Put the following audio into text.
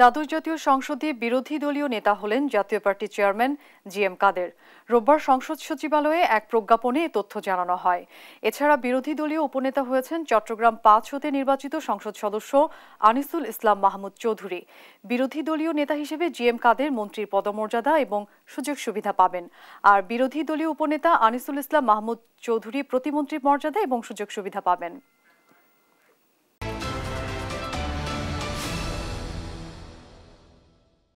দ্বাদশ জাতীয় সংসদে বিরোধী দলীয় নেতা হলেন জাতীয় পার্টির চেয়ারম্যান জি এম কাদের রোববার সংসদ সচিবালয়ে এক প্রজ্ঞাপনে এ তথ্য জানানো হয় এছাড়া বিরোধী দলীয় উপনেতা হয়েছেন চট্টগ্রাম পাঁচ হতে নির্বাচিত সংসদ সদস্য আনিসুল ইসলাম মাহমুদ চৌধুরী বিরোধী দলীয় নেতা হিসেবে জি এম কাদের মন্ত্রীর পদমর্যাদা এবং সুযোগ সুবিধা পাবেন আর বিরোধী দলীয় উপনেতা আনিসুল ইসলাম মাহমুদ চৌধুরী প্রতিমন্ত্রীর মর্যাদা এবং সুযোগ সুবিধা পাবেন